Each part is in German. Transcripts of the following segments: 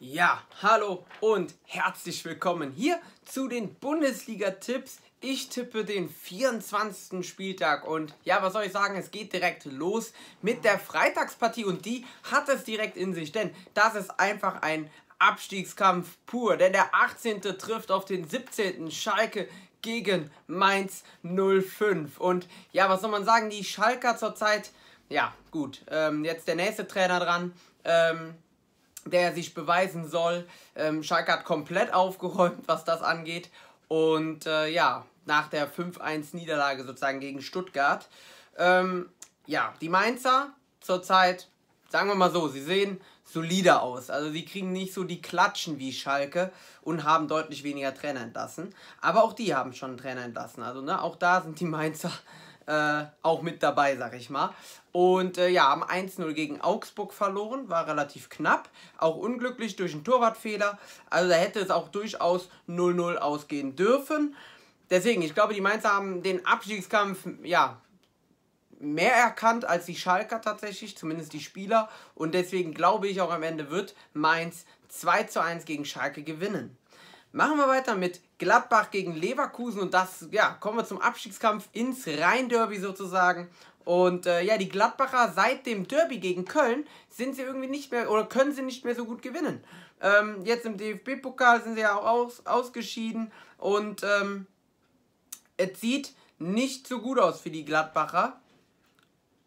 Ja, hallo und herzlich willkommen hier zu den Bundesliga-Tipps. Ich tippe den 24. Spieltag und ja, was soll ich sagen, es geht direkt los mit der Freitagspartie und die hat es direkt in sich, denn das ist einfach ein Abstiegskampf pur, denn der 18. trifft auf den 17. Schalke gegen Mainz 05 und ja, was soll man sagen, die Schalker zurzeit, ja gut, ähm, jetzt der nächste Trainer dran, ähm, der sich beweisen soll. Ähm, Schalke hat komplett aufgeräumt, was das angeht. Und äh, ja, nach der 5-1-Niederlage sozusagen gegen Stuttgart. Ähm, ja, die Mainzer zurzeit, sagen wir mal so, sie sehen solider aus. Also sie kriegen nicht so die Klatschen wie Schalke und haben deutlich weniger Trainer entlassen. Aber auch die haben schon Trainer entlassen. Also ne, auch da sind die Mainzer äh, auch mit dabei, sag ich mal. Und äh, ja, haben 1-0 gegen Augsburg verloren, war relativ knapp, auch unglücklich durch einen Torwartfehler. Also da hätte es auch durchaus 0-0 ausgehen dürfen. Deswegen, ich glaube, die Mainzer haben den Abstiegskampf, ja, mehr erkannt als die Schalker tatsächlich, zumindest die Spieler. Und deswegen glaube ich auch am Ende wird Mainz 2 1 gegen Schalke gewinnen. Machen wir weiter mit Gladbach gegen Leverkusen und das, ja, kommen wir zum Abstiegskampf ins Rhein-Derby sozusagen. Und äh, ja, die Gladbacher seit dem Derby gegen Köln sind sie irgendwie nicht mehr oder können sie nicht mehr so gut gewinnen. Ähm, jetzt im DFB-Pokal sind sie ja auch aus, ausgeschieden und ähm, es sieht nicht so gut aus für die Gladbacher.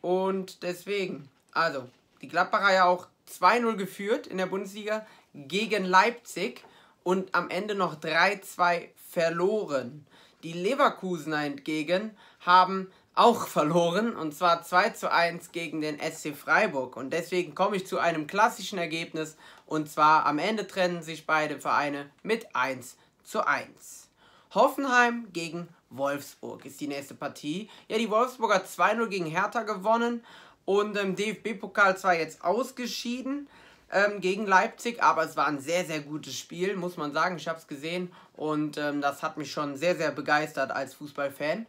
Und deswegen, also, die Gladbacher ja auch 2-0 geführt in der Bundesliga gegen Leipzig und am Ende noch 3-2 verloren. Die Leverkusener hingegen haben auch verloren und zwar 2 zu 1 gegen den SC Freiburg. Und deswegen komme ich zu einem klassischen Ergebnis und zwar am Ende trennen sich beide Vereine mit 1 zu 1. Hoffenheim gegen Wolfsburg ist die nächste Partie. Ja, die Wolfsburger 2-0 gegen Hertha gewonnen und im DFB-Pokal zwar jetzt ausgeschieden, ähm, gegen Leipzig, aber es war ein sehr, sehr gutes Spiel, muss man sagen. Ich habe es gesehen und ähm, das hat mich schon sehr, sehr begeistert als Fußballfan.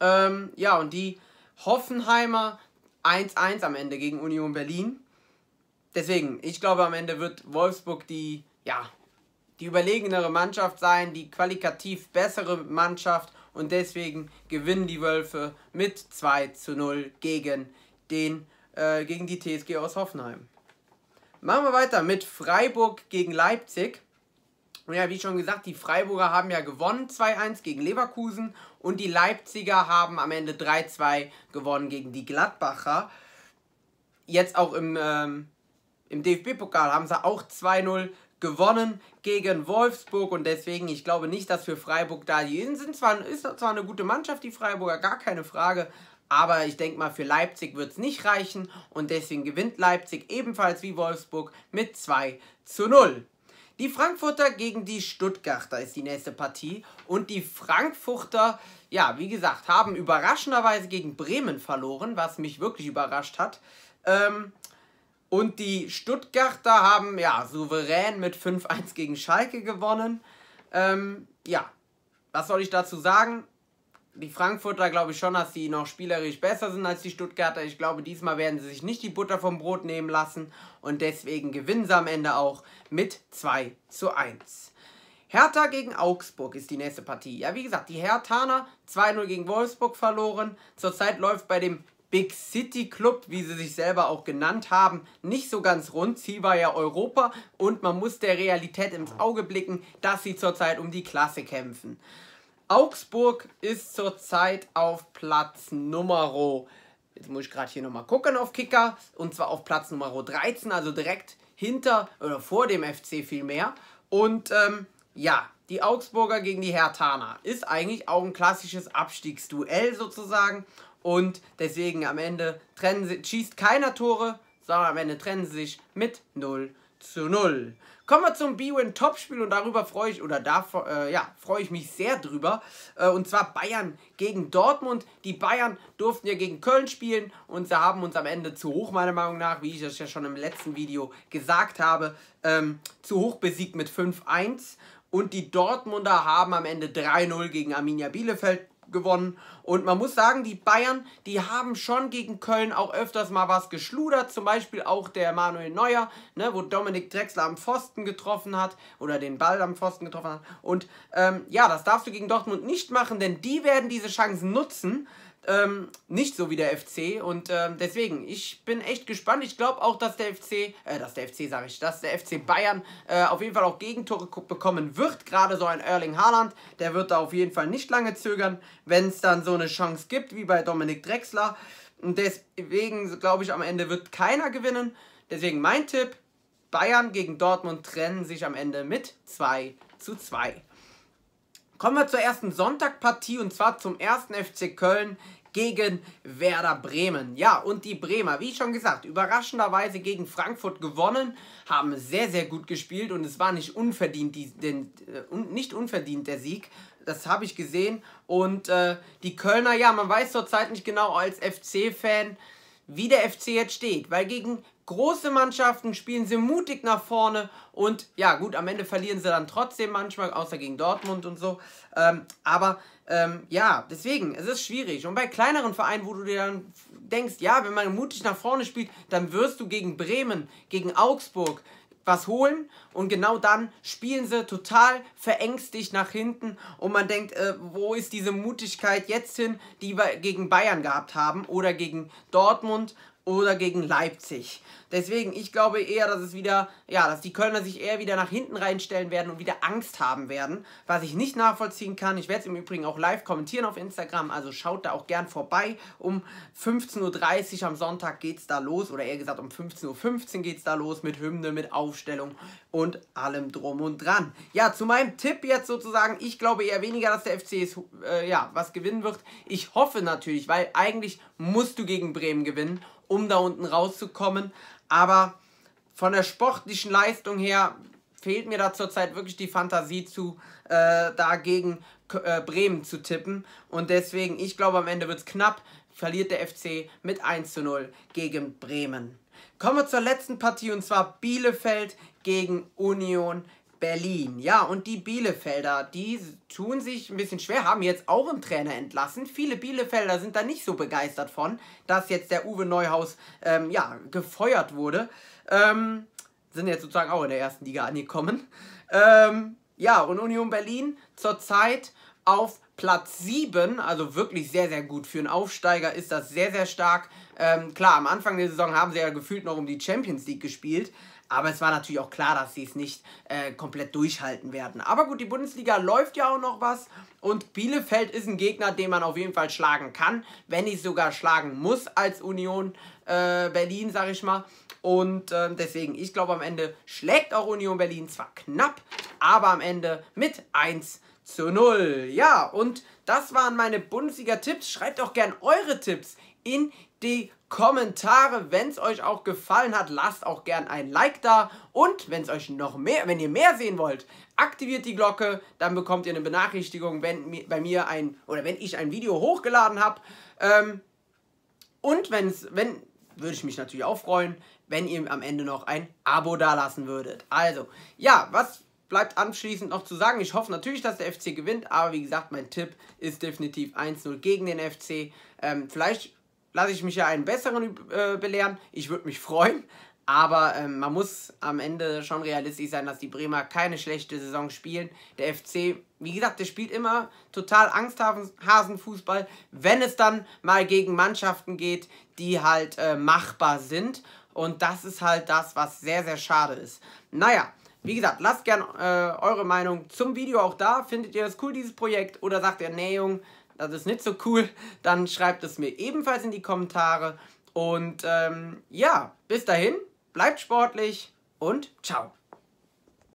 Ähm, ja, und die Hoffenheimer 1-1 am Ende gegen Union Berlin. Deswegen, ich glaube, am Ende wird Wolfsburg die, ja, die überlegenere Mannschaft sein, die qualitativ bessere Mannschaft und deswegen gewinnen die Wölfe mit 2 zu 0 gegen, den, äh, gegen die TSG aus Hoffenheim. Machen wir weiter mit Freiburg gegen Leipzig. Und ja, wie schon gesagt, die Freiburger haben ja gewonnen 2-1 gegen Leverkusen und die Leipziger haben am Ende 3-2 gewonnen gegen die Gladbacher. Jetzt auch im, ähm, im DFB-Pokal haben sie auch 2-0 gewonnen gegen Wolfsburg und deswegen, ich glaube nicht, dass für Freiburg da die sind. Zwar, ist zwar eine gute Mannschaft, die Freiburger, gar keine Frage, aber ich denke mal, für Leipzig wird es nicht reichen und deswegen gewinnt Leipzig ebenfalls wie Wolfsburg mit 2 zu 0. Die Frankfurter gegen die Stuttgarter ist die nächste Partie. Und die Frankfurter, ja, wie gesagt, haben überraschenderweise gegen Bremen verloren, was mich wirklich überrascht hat. Ähm, und die Stuttgarter haben, ja, souverän mit 5-1 gegen Schalke gewonnen. Ähm, ja, was soll ich dazu sagen? die Frankfurter glaube ich schon, dass sie noch spielerisch besser sind als die Stuttgarter. Ich glaube, diesmal werden sie sich nicht die Butter vom Brot nehmen lassen und deswegen gewinnen sie am Ende auch mit 2 zu 1. Hertha gegen Augsburg ist die nächste Partie. Ja, wie gesagt, die Herthaner 2-0 gegen Wolfsburg verloren. Zurzeit läuft bei dem Big City Club, wie sie sich selber auch genannt haben, nicht so ganz rund. Ziel war ja Europa und man muss der Realität ins Auge blicken, dass sie zurzeit um die Klasse kämpfen. Augsburg ist zurzeit auf Platz Nummer, jetzt muss ich gerade hier nochmal gucken auf Kicker, und zwar auf Platz Nummer 13, also direkt hinter oder vor dem FC vielmehr. Und ähm, ja, die Augsburger gegen die Hertaner ist eigentlich auch ein klassisches Abstiegsduell sozusagen. Und deswegen am Ende trennen sie, schießt keiner Tore, sondern am Ende trennen sie sich mit 0 zu 0. Kommen wir zum B-Win Topspiel und darüber freue ich, oder da äh, ja, freue ich mich sehr drüber. Äh, und zwar Bayern gegen Dortmund. Die Bayern durften ja gegen Köln spielen und sie haben uns am Ende zu hoch, meiner Meinung nach, wie ich das ja schon im letzten Video gesagt habe, ähm, zu hoch besiegt mit 5-1. Und die Dortmunder haben am Ende 3-0 gegen Arminia Bielefeld gewonnen. Und man muss sagen, die Bayern, die haben schon gegen Köln auch öfters mal was geschludert. Zum Beispiel auch der Manuel Neuer, ne, wo Dominik Drexler am Pfosten getroffen hat oder den Ball am Pfosten getroffen hat. Und ähm, ja, das darfst du gegen Dortmund nicht machen, denn die werden diese Chancen nutzen ähm, nicht so wie der FC. Und ähm, deswegen, ich bin echt gespannt. Ich glaube auch, dass der FC, äh, dass der FC sage ich, dass der FC Bayern äh, auf jeden Fall auch Gegentore bekommen wird. Gerade so ein Erling Haaland, der wird da auf jeden Fall nicht lange zögern, wenn es dann so eine Chance gibt, wie bei Dominik Drexler. Und deswegen glaube ich, am Ende wird keiner gewinnen. Deswegen mein Tipp, Bayern gegen Dortmund trennen sich am Ende mit 2 zu 2. Kommen wir zur ersten Sonntagpartie und zwar zum ersten FC Köln gegen Werder Bremen. Ja, und die Bremer, wie schon gesagt, überraschenderweise gegen Frankfurt gewonnen, haben sehr, sehr gut gespielt und es war nicht unverdient, die, den, äh, nicht unverdient der Sieg. Das habe ich gesehen. Und äh, die Kölner, ja, man weiß zurzeit nicht genau als FC-Fan, wie der FC jetzt steht, weil gegen große Mannschaften, spielen sie mutig nach vorne und ja gut, am Ende verlieren sie dann trotzdem manchmal, außer gegen Dortmund und so. Ähm, aber ähm, ja, deswegen, es ist schwierig. Und bei kleineren Vereinen, wo du dir dann denkst, ja, wenn man mutig nach vorne spielt, dann wirst du gegen Bremen, gegen Augsburg was holen und genau dann spielen sie total verängstigt nach hinten und man denkt, äh, wo ist diese Mutigkeit jetzt hin, die wir gegen Bayern gehabt haben oder gegen Dortmund oder gegen Leipzig. Deswegen, ich glaube eher, dass es wieder, ja, dass die Kölner sich eher wieder nach hinten reinstellen werden und wieder Angst haben werden, was ich nicht nachvollziehen kann. Ich werde es im Übrigen auch live kommentieren auf Instagram, also schaut da auch gern vorbei. Um 15.30 Uhr am Sonntag geht es da los, oder eher gesagt um 15.15 Uhr geht es da los mit Hymne, mit Aufstellung und allem drum und dran. Ja, zu meinem Tipp jetzt sozusagen, ich glaube eher weniger, dass der FC ist, äh, ja, was gewinnen wird. Ich hoffe natürlich, weil eigentlich musst du gegen Bremen gewinnen um da unten rauszukommen. Aber von der sportlichen Leistung her fehlt mir da zurzeit wirklich die Fantasie zu, äh, dagegen äh, Bremen zu tippen. Und deswegen, ich glaube, am Ende wird es knapp. Verliert der FC mit 1 zu 0 gegen Bremen. Kommen wir zur letzten Partie und zwar Bielefeld gegen Union Berlin. Ja, und die Bielefelder, die tun sich ein bisschen schwer, haben jetzt auch einen Trainer entlassen. Viele Bielefelder sind da nicht so begeistert von, dass jetzt der Uwe Neuhaus ähm, ja, gefeuert wurde. Ähm, sind jetzt sozusagen auch in der ersten Liga angekommen. Ähm, ja, und Union Berlin zurzeit auf Platz 7, also wirklich sehr, sehr gut. Für einen Aufsteiger ist das sehr, sehr stark. Ähm, klar, am Anfang der Saison haben sie ja gefühlt noch um die Champions League gespielt, aber es war natürlich auch klar, dass sie es nicht äh, komplett durchhalten werden. Aber gut, die Bundesliga läuft ja auch noch was. Und Bielefeld ist ein Gegner, den man auf jeden Fall schlagen kann, wenn nicht sogar schlagen muss als Union äh, Berlin, sage ich mal. Und äh, deswegen, ich glaube, am Ende schlägt auch Union Berlin zwar knapp, aber am Ende mit 1 zu 0. Ja, und das waren meine Bundesliga-Tipps. Schreibt auch gern eure Tipps in die Kommentare. Wenn es euch auch gefallen hat, lasst auch gern ein Like da. Und wenn es euch noch mehr, wenn ihr mehr sehen wollt, aktiviert die Glocke, dann bekommt ihr eine Benachrichtigung, wenn bei mir ein oder wenn ich ein Video hochgeladen habe. Ähm, und wenn's, wenn, würde ich mich natürlich auch freuen, wenn ihr am Ende noch ein Abo dalassen würdet. Also, ja, was bleibt anschließend noch zu sagen, ich hoffe natürlich, dass der FC gewinnt, aber wie gesagt, mein Tipp ist definitiv 1-0 gegen den FC. Ähm, vielleicht lasse ich mich ja einen besseren äh, belehren, ich würde mich freuen, aber ähm, man muss am Ende schon realistisch sein, dass die Bremer keine schlechte Saison spielen. Der FC, wie gesagt, der spielt immer total Angsthasenfußball, wenn es dann mal gegen Mannschaften geht, die halt äh, machbar sind. Und das ist halt das, was sehr, sehr schade ist. Naja, wie gesagt, lasst gerne äh, eure Meinung zum Video auch da. Findet ihr das cool, dieses Projekt? Oder sagt ihr, nee, Jung, das ist nicht so cool? Dann schreibt es mir ebenfalls in die Kommentare. Und ähm, ja, bis dahin, bleibt sportlich und ciao.